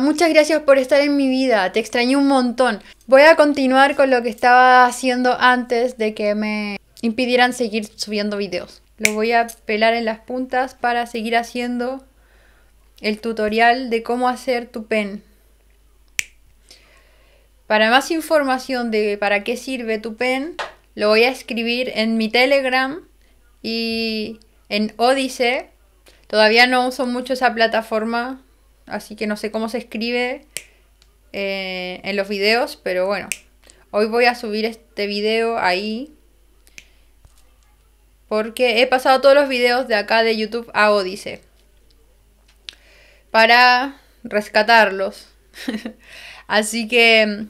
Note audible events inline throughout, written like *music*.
muchas gracias por estar en mi vida, te extrañé un montón. Voy a continuar con lo que estaba haciendo antes de que me impidieran seguir subiendo videos. Lo voy a pelar en las puntas para seguir haciendo el tutorial de cómo hacer tu pen. Para más información de para qué sirve tu pen, lo voy a escribir en mi Telegram y en odise Todavía no uso mucho esa plataforma Así que no sé cómo se escribe eh, en los videos, pero bueno. Hoy voy a subir este video ahí. Porque he pasado todos los videos de acá de YouTube a Odise. Para rescatarlos. *laughs* Así que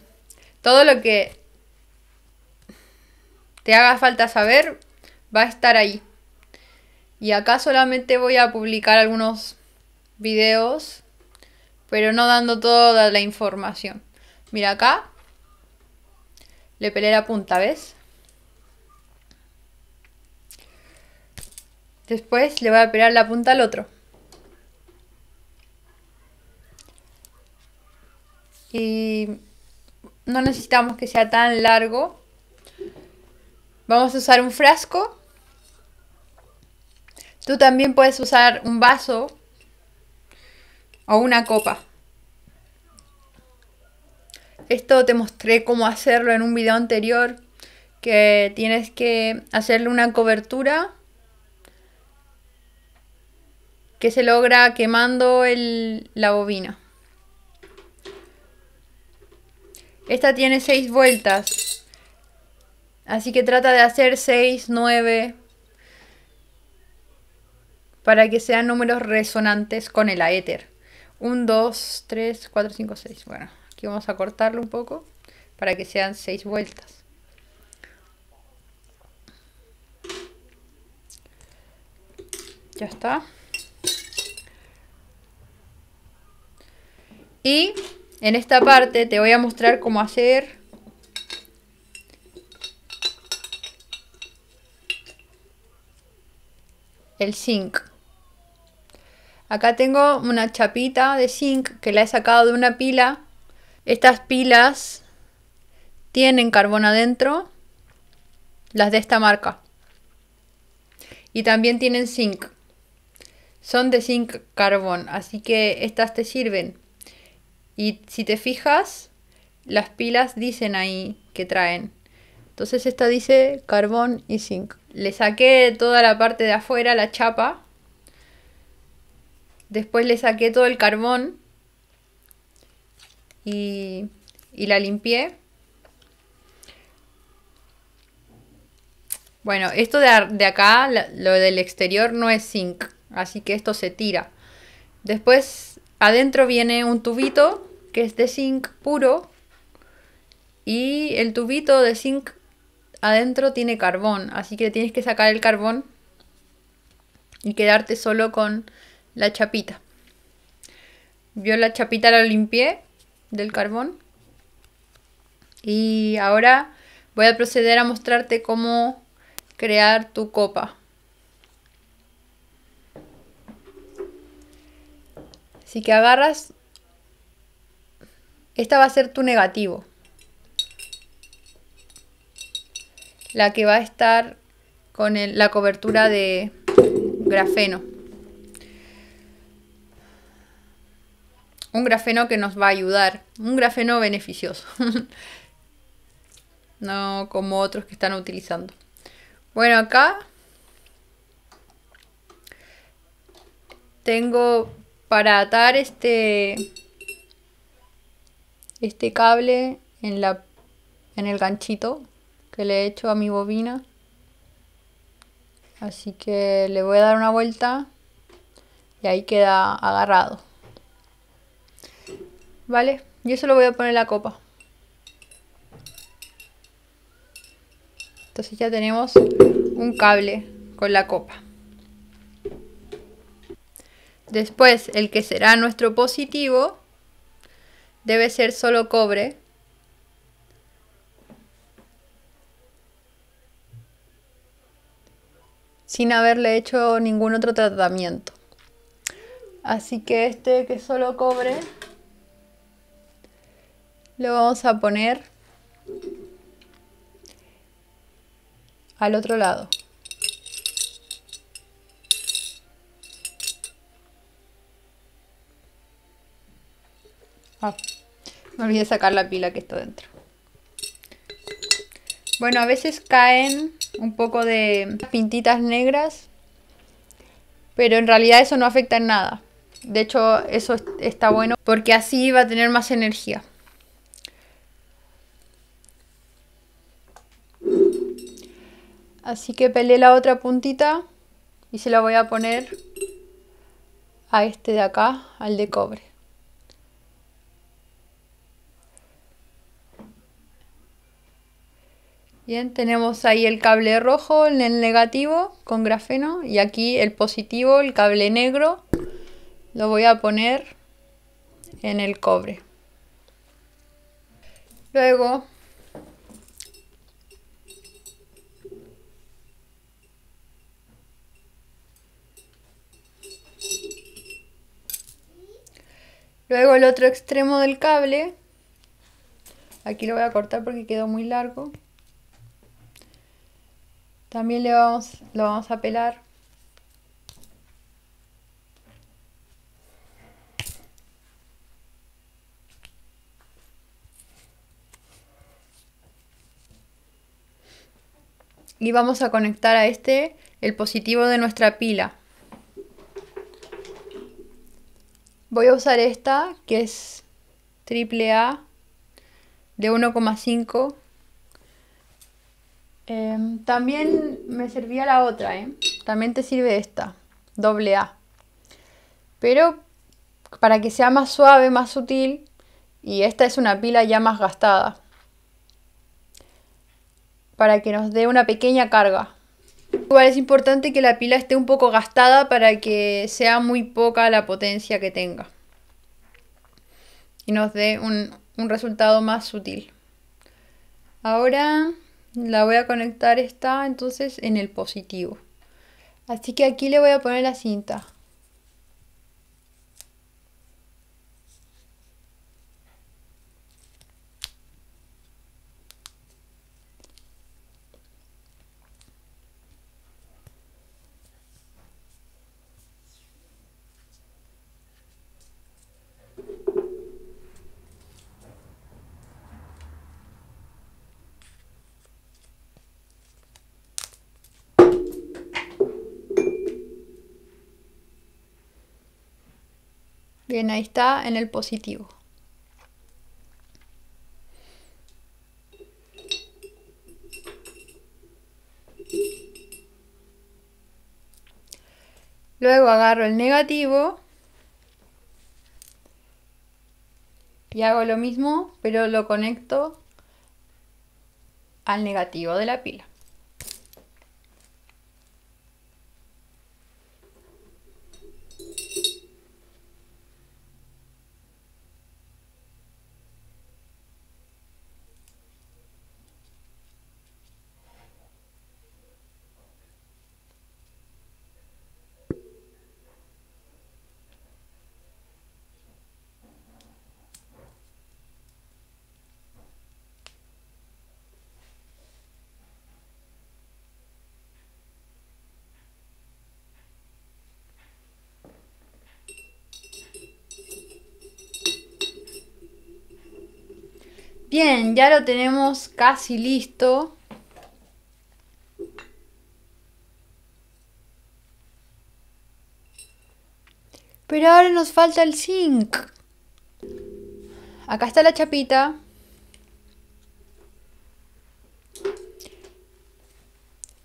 todo lo que te haga falta saber va a estar ahí. Y acá solamente voy a publicar algunos videos pero no dando toda la información. Mira acá, le pelé la punta, ¿ves? Después le voy a pelar la punta al otro. Y no necesitamos que sea tan largo. Vamos a usar un frasco. Tú también puedes usar un vaso o una copa. Esto te mostré cómo hacerlo en un video anterior, que tienes que hacerle una cobertura que se logra quemando el, la bobina. Esta tiene 6 vueltas, así que trata de hacer 6, 9, para que sean números resonantes con el aéter. 1, 2, 3, 4, 5, 6. Bueno, aquí vamos a cortarlo un poco para que sean 6 vueltas. Ya está. Y en esta parte te voy a mostrar cómo hacer el zinc. Acá tengo una chapita de zinc que la he sacado de una pila. Estas pilas tienen carbón adentro, las de esta marca. Y también tienen zinc. Son de zinc carbón, así que estas te sirven. Y si te fijas, las pilas dicen ahí que traen. Entonces esta dice carbón y zinc. Le saqué toda la parte de afuera, la chapa, Después le saqué todo el carbón y, la limpié. Bueno, esto de, de acá, lo del exterior no es zinc, así que esto se tira. Después adentro viene un tubito que es de zinc puro y el tubito de zinc adentro tiene carbón, así que tienes que sacar el carbón y quedarte solo con la chapita. Yo la chapita la limpié del carbón. Y ahora voy a proceder a mostrarte cómo crear tu copa. Así que agarras... Esta va a ser tu negativo. La que va a estar con la cobertura de grafeno. Un grafeno que nos va a ayudar. Un grafeno beneficioso. *laughs* no como otros que están utilizando. Bueno, acá tengo para atar este este cable en la en el ganchito que le he hecho a mi bobina así que le voy a dar una vuelta y ahí queda agarrado ¿Vale? Y eso lo voy a poner la copa. Entonces ya tenemos un cable con la copa. Después, el que será nuestro positivo debe ser solo cobre. Sin haberle hecho ningún otro tratamiento. Así que este que es solo cobre lo vamos a poner al otro lado. Ah, me olvidé sacar la pila que está dentro. Bueno, a veces caen un poco de pintitas negras, pero en realidad eso no afecta en nada. De hecho, eso está bueno porque así va a tener más energía. Así que pelé la otra puntita y se la voy a poner a este de acá, al de cobre. Bien, tenemos ahí el cable rojo, el negativo con grafeno y aquí el positivo, el cable negro, lo voy a poner en el cobre. Luego Luego el otro extremo del cable. Aquí lo voy a cortar porque quedó muy largo. También le vamos, lo vamos a pelar. Y vamos a conectar a este el positivo de nuestra pila. Voy a usar esta que es triple A de 1,5. Em, también me servía la otra, ¿eh? También te sirve esta, doble A. Pero para que sea más suave, más sutil, y esta es una pila ya más gastada, para que nos dé una pequeña carga. Igual es importante que la pila esté un poco gastada para que sea muy poca la potencia que tenga. Y nos dé un, un resultado más sutil. Ahora la voy a conectar esta entonces en el positivo. Así que aquí le voy a poner la cinta. ahí está en el positivo. Luego agarro el negativo y hago lo mismo, pero lo conecto al negativo de la pila. Bien, ya lo tenemos casi listo. Pero ahora nos falta el zinc. Acá está la chapita.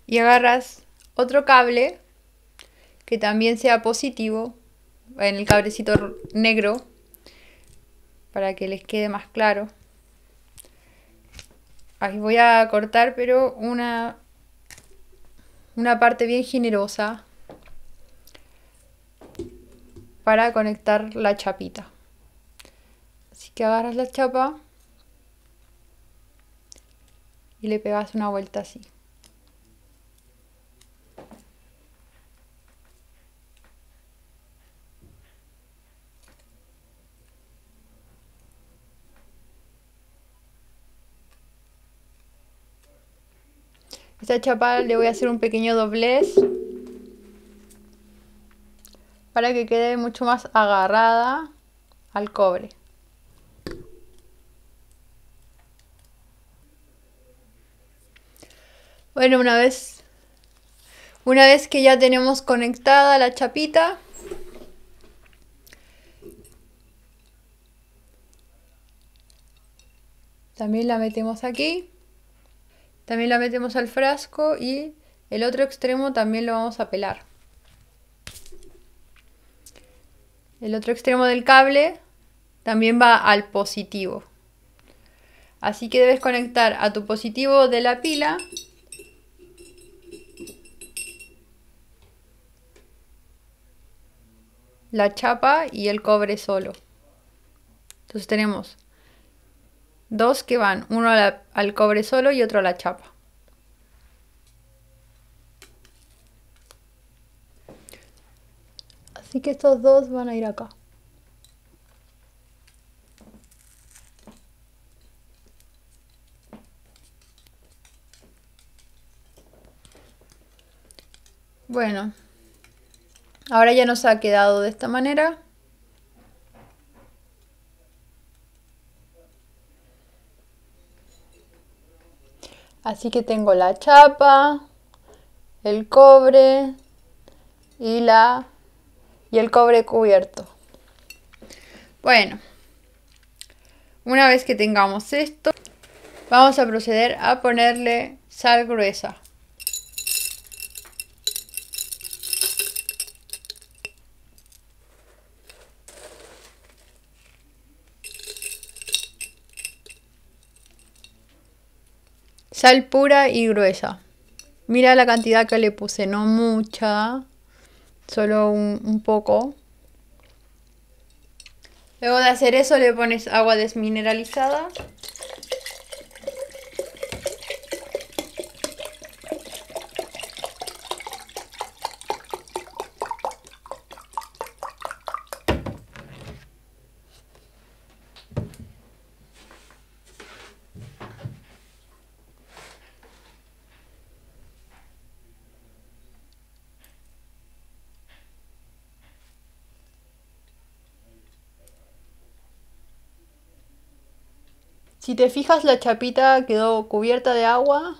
Y agarras otro cable que también sea positivo en el cablecito negro para que les quede más claro. Aquí voy a cortar, pero una, una parte bien generosa para conectar la chapita. Así que agarras la chapa y le pegas una vuelta así. esta chapa le voy a hacer un pequeño doblez para que quede mucho más agarrada al cobre. Bueno, una vez, una vez que ya tenemos conectada la chapita, también la metemos aquí. También la metemos al frasco y el otro extremo también lo vamos a pelar. El otro extremo del cable también va al positivo. Así que debes conectar a tu positivo de la pila la chapa y el cobre solo. Entonces tenemos Dos que van, uno al cobre solo y otro a la chapa. Así que estos dos van a ir acá. Bueno, ahora ya nos ha quedado de esta manera. Así que tengo la chapa, el cobre y la y el cobre cubierto. Bueno, una vez que tengamos esto, vamos a proceder a ponerle sal gruesa. Sal pura y gruesa. Mira la cantidad que le puse, no mucha, solo un, un poco. Luego de hacer eso le pones agua desmineralizada. Si te fijas, la chapita quedó cubierta de agua.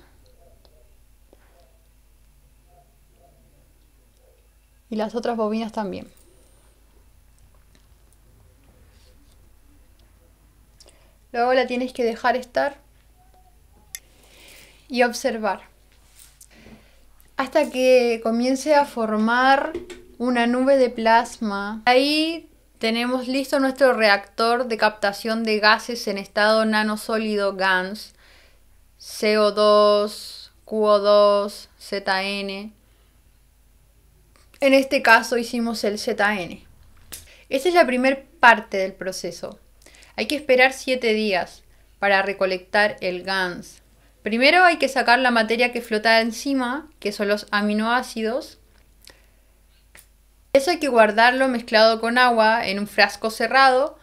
Y las otras bobinas también. Luego la tienes que dejar estar y observar. Hasta que comience a formar una nube de plasma. Ahí tenemos listo nuestro reactor de captación de gases en estado nanosólido GANS, CO2, QO2, ZN. En este caso hicimos el ZN. Esta es la primera parte del proceso. Hay que esperar 7 días para recolectar el GANS. Primero hay que sacar la materia que flota encima, que son los aminoácidos, eso hay que guardarlo mezclado con agua en un frasco cerrado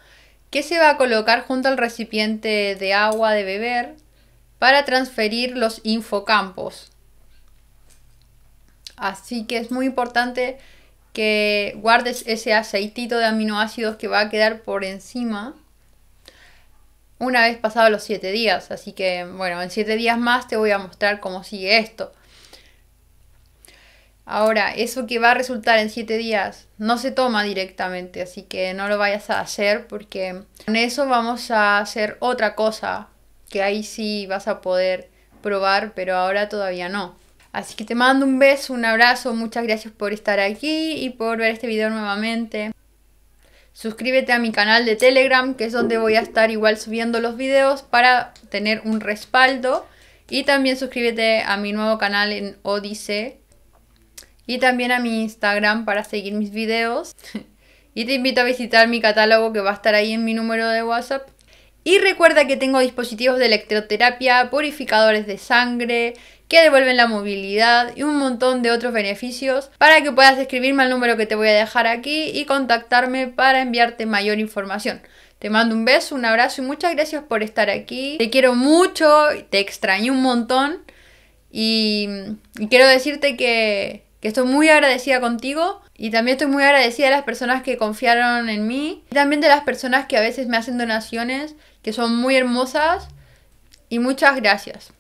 que se va a colocar junto al recipiente de agua de beber para transferir los infocampos. Así que es muy importante que guardes ese aceitito de aminoácidos que va a quedar por encima una vez pasados los 7 días. Así que bueno, en 7 días más te voy a mostrar cómo sigue esto. Ahora, eso que va a resultar en 7 días no se toma directamente, así que no lo vayas a hacer porque con eso vamos a hacer otra cosa que ahí sí vas a poder probar, pero ahora todavía no. Así que te mando un beso, un abrazo, muchas gracias por estar aquí y por ver este video nuevamente. Suscríbete a mi canal de Telegram, que es donde voy a estar igual subiendo los videos para tener un respaldo. Y también suscríbete a mi nuevo canal en odise y también a mi Instagram para seguir mis videos. y te invito a visitar mi catálogo que va a estar ahí en mi número de WhatsApp. Y recuerda que tengo dispositivos de electroterapia, purificadores de sangre, que devuelven la movilidad y un montón de otros beneficios para que puedas escribirme al número que te voy a dejar aquí y contactarme para enviarte mayor información. Te mando un beso, un abrazo y muchas gracias por estar aquí. Te quiero mucho, te extrañé un montón y, y quiero decirte que que estoy muy agradecida contigo y también estoy muy agradecida de las personas que confiaron en mí y también de las personas que a veces me hacen donaciones que son muy hermosas y muchas gracias.